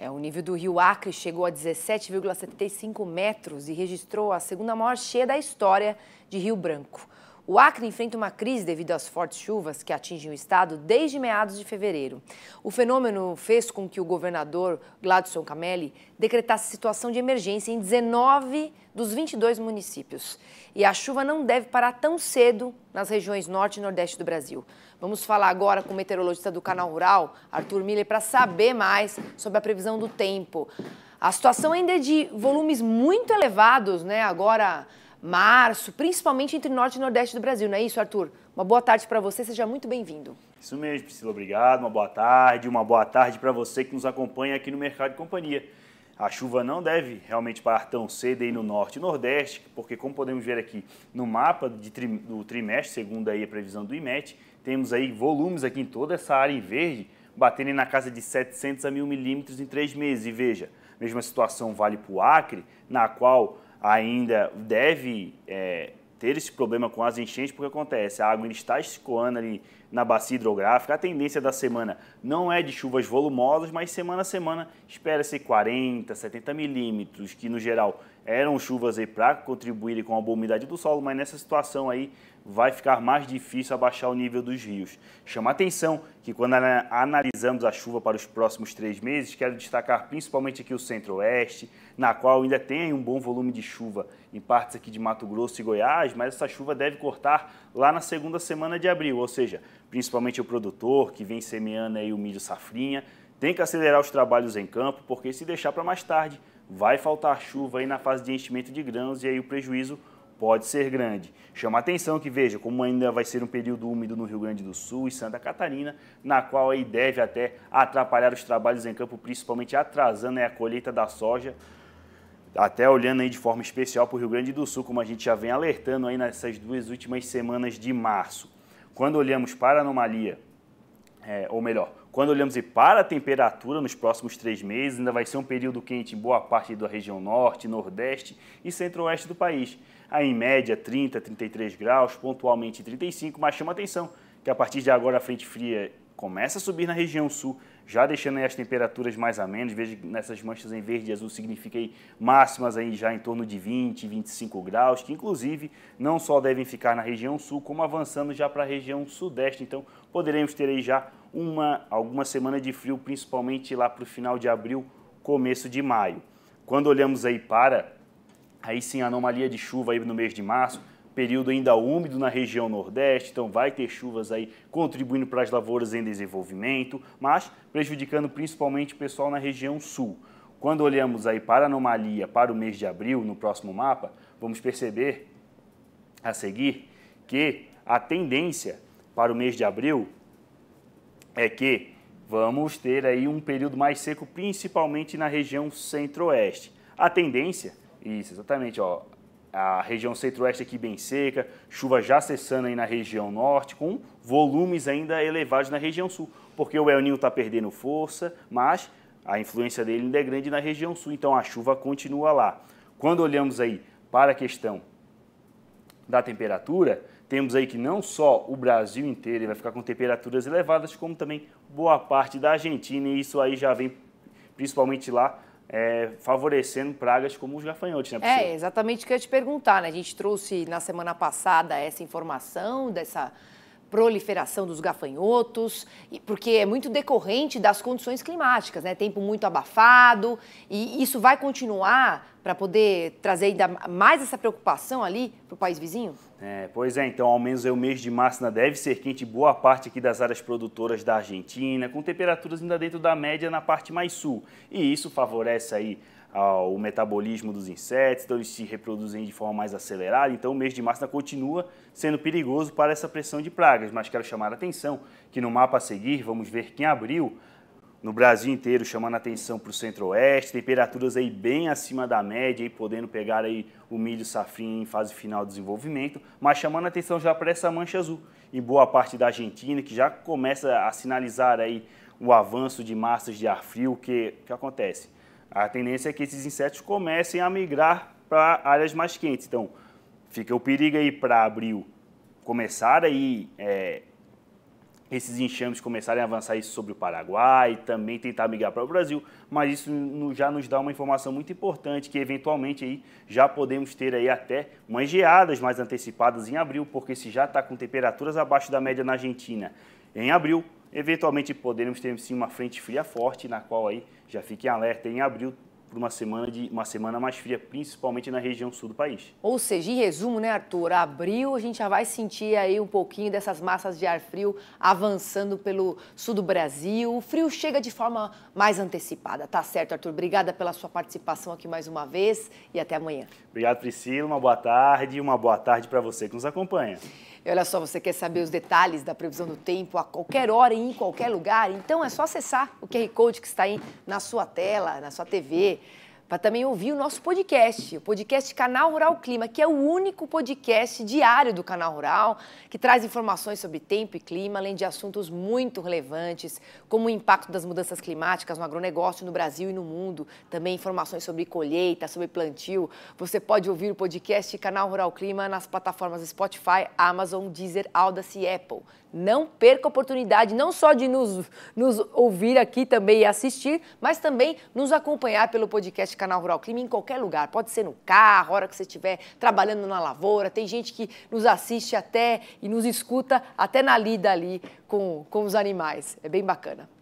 É, o nível do rio Acre chegou a 17,75 metros e registrou a segunda maior cheia da história de Rio Branco. O Acre enfrenta uma crise devido às fortes chuvas que atingem o estado desde meados de fevereiro. O fenômeno fez com que o governador Gladson Camelli decretasse situação de emergência em 19 dos 22 municípios. E a chuva não deve parar tão cedo nas regiões norte e nordeste do Brasil. Vamos falar agora com o meteorologista do Canal Rural, Arthur Miller, para saber mais sobre a previsão do tempo. A situação ainda é de volumes muito elevados, né? Agora março, principalmente entre norte e nordeste do Brasil, não é isso, Arthur? Uma boa tarde para você, seja muito bem-vindo. Isso mesmo, Priscila, obrigado, uma boa tarde, uma boa tarde para você que nos acompanha aqui no Mercado e Companhia. A chuva não deve realmente parar tão cedo aí no norte e nordeste, porque como podemos ver aqui no mapa tri, do trimestre, segundo aí a previsão do IMET, temos aí volumes aqui em toda essa área em verde, batendo na casa de 700 a 1000 milímetros em três meses. E veja, mesma situação vale para o Acre, na qual ainda deve é, ter esse problema com as enchentes, porque acontece, a água está escoando ali na bacia hidrográfica. A tendência da semana não é de chuvas volumosas, mas semana a semana espera-se 40, 70 milímetros, que no geral eram chuvas aí para contribuírem com a boa umidade do solo, mas nessa situação aí vai ficar mais difícil abaixar o nível dos rios. Chama atenção que quando analisamos a chuva para os próximos três meses, quero destacar principalmente aqui o centro-oeste, na qual ainda tem um bom volume de chuva em partes aqui de Mato Grosso e Goiás, mas essa chuva deve cortar lá na segunda semana de abril, ou seja, principalmente o produtor que vem semeando aí o milho safrinha, tem que acelerar os trabalhos em campo, porque se deixar para mais tarde, vai faltar chuva aí na fase de enchimento de grãos e aí o prejuízo pode ser grande. Chama atenção que veja como ainda vai ser um período úmido no Rio Grande do Sul e Santa Catarina, na qual aí deve até atrapalhar os trabalhos em campo, principalmente atrasando né, a colheita da soja. Até olhando aí de forma especial para o Rio Grande do Sul, como a gente já vem alertando aí nessas duas últimas semanas de março. Quando olhamos para a anomalia, é, ou melhor, quando olhamos para a temperatura nos próximos três meses, ainda vai ser um período quente em boa parte da região norte, nordeste e centro-oeste do país. Aí, em média, 30, 33 graus, pontualmente 35, mas chama atenção que a partir de agora a frente fria começa a subir na região sul, já deixando as temperaturas mais amenas, veja nessas manchas em verde e azul significa aí máximas aí já em torno de 20, 25 graus, que inclusive não só devem ficar na região sul, como avançando já para a região sudeste, então poderemos ter aí já uma, alguma semana de frio, principalmente lá para o final de abril, começo de maio. Quando olhamos aí para, aí sim, anomalia de chuva aí no mês de março, período ainda úmido na região nordeste, então vai ter chuvas aí contribuindo para as lavouras em desenvolvimento, mas prejudicando principalmente o pessoal na região sul. Quando olhamos aí para a anomalia para o mês de abril, no próximo mapa, vamos perceber a seguir que a tendência para o mês de abril é que vamos ter aí um período mais seco, principalmente na região centro-oeste. A tendência, isso exatamente, ó, a região centro-oeste aqui bem seca, chuva já cessando aí na região norte, com volumes ainda elevados na região sul, porque o El Ninho está perdendo força, mas a influência dele ainda é grande na região sul, então a chuva continua lá. Quando olhamos aí para a questão da temperatura, temos aí que não só o Brasil inteiro vai ficar com temperaturas elevadas, como também boa parte da Argentina, e isso aí já vem principalmente lá é, favorecendo pragas como os gafanhotes, né, É, exatamente o que eu ia te perguntar, né? A gente trouxe na semana passada essa informação dessa proliferação dos gafanhotos, porque é muito decorrente das condições climáticas, né? Tempo muito abafado, e isso vai continuar para poder trazer ainda mais essa preocupação ali para o país vizinho? É, pois é, então ao menos é o mês de março ainda deve ser quente boa parte aqui das áreas produtoras da Argentina, com temperaturas ainda dentro da média na parte mais sul. E isso favorece aí ao metabolismo dos insetos, então eles se reproduzem de forma mais acelerada, então o mês de março continua sendo perigoso para essa pressão de pragas, mas quero chamar a atenção que no mapa a seguir vamos ver que em abril no Brasil inteiro, chamando atenção para o centro-oeste, temperaturas aí bem acima da média, aí podendo pegar aí o milho safrinha em fase final de desenvolvimento, mas chamando atenção já para essa mancha azul em boa parte da Argentina, que já começa a sinalizar aí o avanço de massas de ar frio, que, que acontece? a tendência é que esses insetos comecem a migrar para áreas mais quentes. Então, fica o perigo aí para abril começar aí é, esses enxames começarem a avançar isso sobre o Paraguai, também tentar migrar para o Brasil, mas isso já nos dá uma informação muito importante que eventualmente aí já podemos ter aí até umas geadas mais antecipadas em abril, porque se já está com temperaturas abaixo da média na Argentina em abril, Eventualmente poderemos ter sim uma frente fria forte, na qual aí já fiquem alerta em abril por uma semana de uma semana mais fria, principalmente na região sul do país. Ou seja, em resumo, né, Arthur, abril a gente já vai sentir aí um pouquinho dessas massas de ar frio avançando pelo sul do Brasil. O frio chega de forma mais antecipada. Tá certo, Arthur. Obrigada pela sua participação aqui mais uma vez e até amanhã. Obrigado, Priscila. Uma boa tarde e uma boa tarde para você que nos acompanha. E olha só, você quer saber os detalhes da previsão do tempo a qualquer hora e em qualquer lugar? Então é só acessar o QR Code que está aí na sua tela, na sua TV para também ouvir o nosso podcast, o podcast Canal Rural Clima, que é o único podcast diário do Canal Rural, que traz informações sobre tempo e clima, além de assuntos muito relevantes, como o impacto das mudanças climáticas no agronegócio no Brasil e no mundo, também informações sobre colheita, sobre plantio. Você pode ouvir o podcast Canal Rural Clima nas plataformas Spotify, Amazon, Deezer, Audace e Apple. Não perca a oportunidade não só de nos, nos ouvir aqui também e assistir, mas também nos acompanhar pelo podcast canal Rural Clima em qualquer lugar. Pode ser no carro, hora que você estiver trabalhando na lavoura. Tem gente que nos assiste até e nos escuta até na lida ali com, com os animais. É bem bacana.